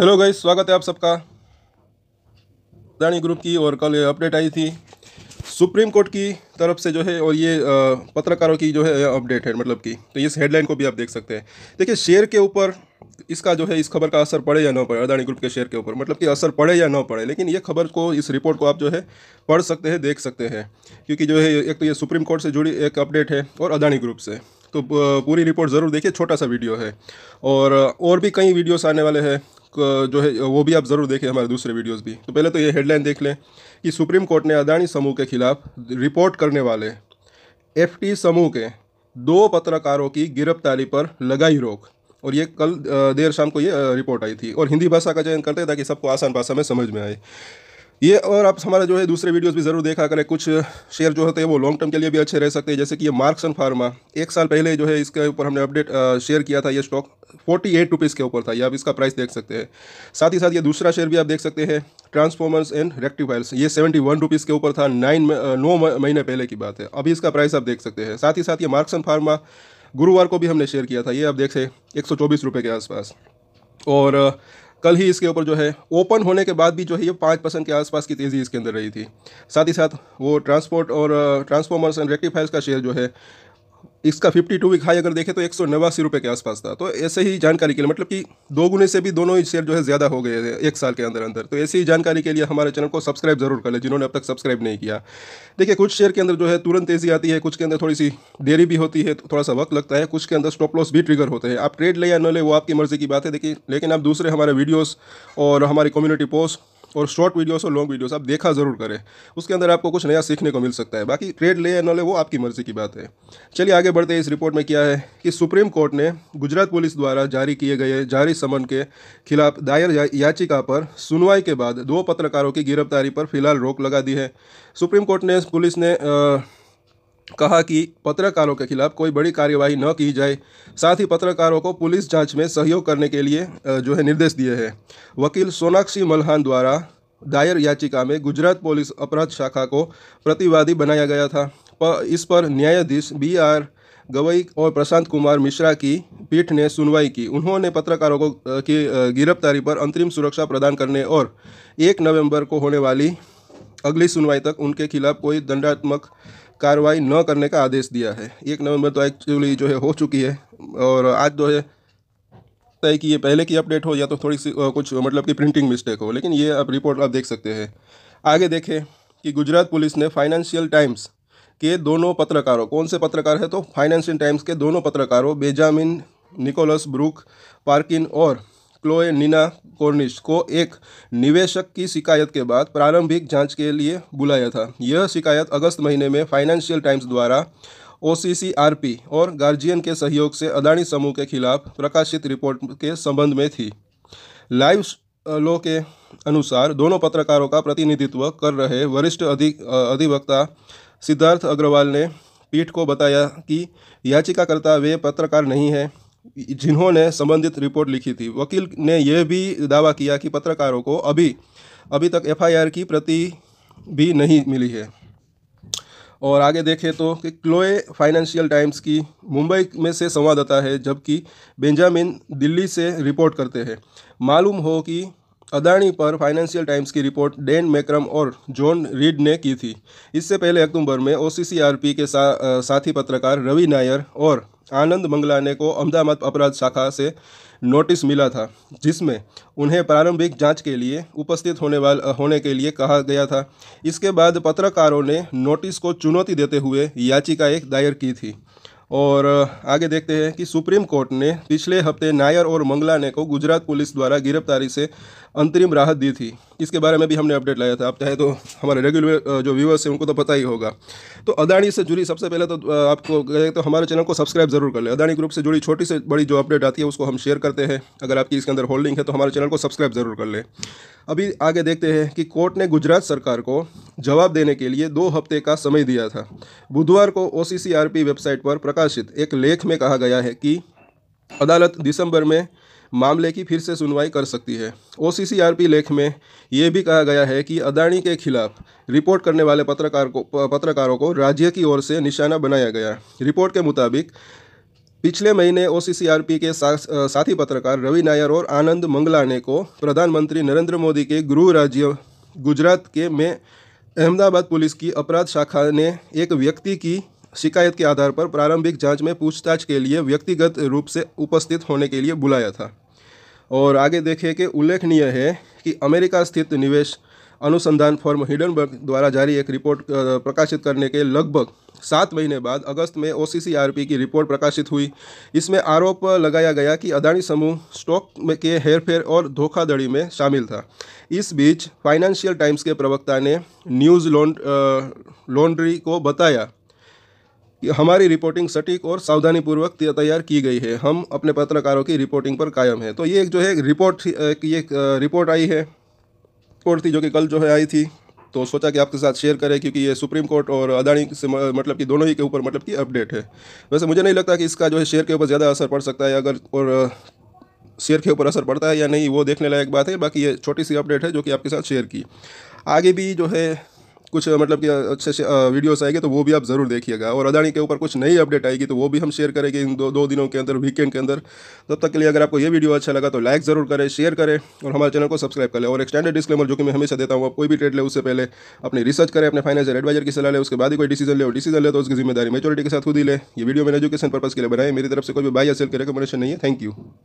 hello guys स्वागत है आप सबका दानी ग्रुप की और कल अपडेट आई थी सुप्रीम कोर्ट की तरफ से जो है और ये पत्रकारों की जो है अपडेट है मतलब कि तो इस हेडलाइन को भी आप देख सकते हैं देखिए शेयर के ऊपर इसका जो है इस खबर का असर पड़े या ना पड़े अदानी ग्रुप के शेयर के ऊपर मतलब कि असर पड़े या ना पड़े लेकिन ये खबर को इस रिपोर्ट को आप जो है पढ़ सकते हैं देख सकते हैं क्योंकि जो है एक तो ये सुप्रीम कोर्ट से जुड़ी एक अपडेट है और अदानी ग्रुप से तो पूरी रिपोर्ट ज़रूर देखिए छोटा सा वीडियो है और और भी कई वीडियोस आने वाले हैं जो है वो भी आप ज़रूर देखें हमारे दूसरे वीडियोस भी तो पहले तो ये हेडलाइन देख लें कि सुप्रीम कोर्ट ने अदानी समूह के खिलाफ रिपोर्ट करने वाले एफ समूह के दो पत्रकारों की गिरफ्तारी पर लगाई रोक और ये कल देर शाम को ये रिपोर्ट आई थी और हिंदी भाषा का चयन करते ताकि सबको आसान भाषा में समझ में आए ये और आप हमारा जो है दूसरे वीडियोस भी ज़रूर देखा करें कुछ शेयर जो होते हैं वो लॉन्ग टर्म के लिए भी अच्छे रह सकते हैं जैसे कि ये मार्क्सन फार्मा एक साल पहले जो है इसके ऊपर हमने अपडेट शेयर किया था ये स्टॉक फोर्टी एट रुपीज़ के ऊपर था ये आप इसका प्राइस देख सकते हैं साथ ही साथ ये दूसरा शेयर भी आप देख सकते हैं ट्रांसफॉर्मर्स एंड रेक्टिफायर्स ये सेवेंटी वन रुपीज़ के ऊपर था नाइन नौ महीने पहले की बात है अभी इसका प्राइस आप देख सकते हैं साथ ही साथ ये मार्क्सन फार्मा गुरुवार को भी हमने शेयर किया था ये आप देख सकते एक सौ के आसपास और कल ही इसके ऊपर जो है ओपन होने के बाद भी जो है ये पाँच परसेंट के आसपास की तेज़ी इसके अंदर रही थी साथ ही साथ वो ट्रांसपोर्ट और ट्रांसफॉर्मर्स एंड रेक्टिफायर्स का शेयर जो है इसका फिफ्टी टू वीक हाई अगर देखें तो एक सौ नवासी रुपये के आसपास था तो ऐसे ही जानकारी के लिए मतलब कि दो गुने से भी दोनों ही शेयर जो है ज़्यादा हो गए थे एक साल के अंदर अंदर तो ऐसी ही जानकारी के लिए हमारे चैनल को सब्सक्राइब जरूर कर लें जिन्होंने अब तक सब्सक्राइब नहीं किया देखिए कुछ शेयर के अंदर जो है तुरंत तेज़ी आती है कुछ के अंदर थोड़ी सी देरी भी होती है तो थोड़ा सा वक्त लगता है कुछ के अंदर स्टॉप लॉस भी ट्रिगर होते हैं आप ट्रेड ले या न ले वो आपकी मर्ज़ी की बात है देखिए लेकिन आप दूसरे हमारे वीडियोज़ और हमारी कम्युनिटी पोस्ट और शॉर्ट वीडियोस और लॉन्ग वीडियोस आप देखा ज़रूर करें उसके अंदर आपको कुछ नया सीखने को मिल सकता है बाकी ट्रेड ले या न ले वो आपकी मर्ज़ी की बात है चलिए आगे बढ़ते हैं इस रिपोर्ट में क्या है कि सुप्रीम कोर्ट ने गुजरात पुलिस द्वारा जारी किए गए जारी समन के खिलाफ दायर याचिका पर सुनवाई के बाद दो पत्रकारों की गिरफ्तारी पर फिलहाल रोक लगा दी है सुप्रीम कोर्ट ने पुलिस ने आ, कहा कि पत्रकारों के खिलाफ कोई बड़ी कार्यवाही न की जाए साथ ही पत्रकारों को पुलिस जांच में सहयोग करने के लिए जो है निर्देश दिए हैं वकील सोनाक्षी मल्हान द्वारा दायर याचिका में गुजरात पुलिस अपराध शाखा को प्रतिवादी बनाया गया था इस पर न्यायाधीश बी आर गवई और प्रशांत कुमार मिश्रा की पीठ ने सुनवाई की उन्होंने पत्रकारों को की गिरफ्तारी पर अंतरिम सुरक्षा प्रदान करने और एक नवंबर को होने वाली अगली सुनवाई तक उनके खिलाफ कोई दंडात्मक कार्रवाई न करने का आदेश दिया है एक नवंबर तो एक्चुअली जो है हो चुकी है और आज जो तो है तय कि ये पहले की अपडेट हो या तो थोड़ी सी कुछ मतलब कि प्रिंटिंग मिस्टेक हो लेकिन ये आप रिपोर्ट आप देख सकते हैं आगे देखें कि गुजरात पुलिस ने फाइनेंशियल टाइम्स के दोनों पत्रकारों कौन से पत्रकार हैं तो फाइनेंशियल टाइम्स के दोनों पत्रकारों बेजामिन निकोलस ब्रूक पार्किन और क्लोएनिना कोर्निश को एक निवेशक की शिकायत के बाद प्रारंभिक जांच के लिए बुलाया था यह शिकायत अगस्त महीने में फाइनेंशियल टाइम्स द्वारा ओ और गार्जियन के सहयोग से अदानी समूह के खिलाफ प्रकाशित रिपोर्ट के संबंध में थी लाइव लो के अनुसार दोनों पत्रकारों का प्रतिनिधित्व कर रहे वरिष्ठ अधि, अधिवक्ता सिद्धार्थ अग्रवाल ने पीठ को बताया कि याचिकाकर्ता वे पत्रकार नहीं हैं जिन्होंने संबंधित रिपोर्ट लिखी थी वकील ने यह भी दावा किया कि पत्रकारों को अभी अभी तक एफआईआर की प्रति भी नहीं मिली है और आगे देखें तो कि क्लोए फाइनेंशियल टाइम्स की मुंबई में से संवाददाता है जबकि बेंजामिन दिल्ली से रिपोर्ट करते हैं मालूम हो कि अदानी पर फाइनेंशियल टाइम्स की रिपोर्ट डेन मैक्रम और जॉन रीड ने की थी इससे पहले अक्टूबर में ओसीसीआरपी के सा, साथी पत्रकार रवि नायर और आनंद मंगलाने को अहमदाबाद अपराध शाखा से नोटिस मिला था जिसमें उन्हें प्रारंभिक जांच के लिए उपस्थित होने वाले होने के लिए कहा गया था इसके बाद पत्रकारों ने नोटिस को चुनौती देते हुए याचिका एक दायर की थी और आगे देखते हैं कि सुप्रीम कोर्ट ने पिछले हफ्ते नायर और मंगलाने को गुजरात पुलिस द्वारा गिरफ्तारी से अंतरिम राहत दी थी इसके बारे में भी हमने अपडेट लाया था आप चाहे तो हमारे रेगुलर जो व्यूअर्स हैं उनको तो पता ही होगा तो अदानी से जुड़ी सबसे पहले तो आपको तो हमारे चैनल को सब्सक्राइब जरूर कर लें अदानी ग्रुप से जुड़ी छोटी से बड़ी जो अपडेट आती है उसको हम शेयर करते हैं अगर आपकी इसके अंदर होल्डिंग है तो हमारे चैनल को सब्सक्राइब जरूर कर लें अभी आगे देखते हैं कि कोर्ट ने गुजरात सरकार को जवाब देने के लिए दो हफ्ते का समय दिया था बुधवार को ओ वेबसाइट पर प्रकाशित एक लेख में कहा गया है कि अदालत दिसंबर में मामले की फिर से सुनवाई कर सकती है ओ लेख में यह भी कहा गया है कि अदाणी के खिलाफ रिपोर्ट करने वाले पत्रकार को पत्रकारों को राज्य की ओर से निशाना बनाया गया रिपोर्ट के मुताबिक पिछले महीने ओ के साथी पत्रकार रवि नायर और आनंद मंगलाने को प्रधानमंत्री नरेंद्र मोदी के गृह राज्य गुजरात के में अहमदाबाद पुलिस की अपराध शाखा ने एक व्यक्ति की शिकायत के आधार पर प्रारंभिक जांच में पूछताछ के लिए व्यक्तिगत रूप से उपस्थित होने के लिए बुलाया था और आगे देखें कि उल्लेखनीय है कि अमेरिका स्थित निवेश अनुसंधान फॉर्म हिडनबर्ग द्वारा जारी एक रिपोर्ट प्रकाशित करने के लगभग सात महीने बाद अगस्त में ओ की रिपोर्ट प्रकाशित हुई इसमें आरोप लगाया गया कि अदानी समूह स्टॉक के हेरफेर और धोखाधड़ी में शामिल था इस बीच फाइनेंशियल टाइम्स के प्रवक्ता ने न्यूज़ लॉन्ड्री को बताया हमारी रिपोर्टिंग सटीक और सावधानीपूर्वक तैयार की गई है हम अपने पत्रकारों की रिपोर्टिंग पर कायम है तो ये एक जो है रिपोर्ट ये रिपोर्ट आई है रिपोर्ट थी जो कि कल जो है आई थी तो सोचा कि आपके साथ शेयर करें क्योंकि ये सुप्रीम कोर्ट और अदानी से मतलब कि दोनों ही के ऊपर मतलब कि अपडेट है वैसे मुझे नहीं लगता कि इसका जो है शेयर के ऊपर ज़्यादा असर पड़ सकता है अगर और शेयर के ऊपर असर पड़ता है या नहीं वो देखने लायक बात है बाकी ये छोटी सी अपडेट है जो कि आपके साथ शेयर की आगे भी जो है कुछ मतलब कि अच्छे से वीडियोस आएंगे तो वो भी आप ज़रूर देखिएगा और अदानी के ऊपर कुछ नई अपडेट आएगी तो वो भी हम शेयर करेंगे इन दो दो दिनों के अंदर वीकेंड के अंदर तब तक के लिए अगर आपको ये वीडियो अच्छा लगा तो लाइक ज़रूर करें शेयर करें और हमारे चैनल को सब्सक्राइब करें और एक्सटेंडेड डिस्कलेमर जो कि मैं हमेशा देता हूँ आप कोई भी ट्रेड ले उससे पहले अपनी रिसर्च करें अपने फाइनेंशियल एडवाइजर की सलाह ले उसके बाद ही कोई डिसीजन ले डिसीजन ले तो उसकी जिम्मेदारी मेचोरिटी के साथ खुद ही ले ये वीडियो मैंने एजुकेशन पर्पज़ के लिए बनाए मेरी तरफ से कोई भी बाई असल सेल की रिकमेंडेशन नहीं है थैंक यू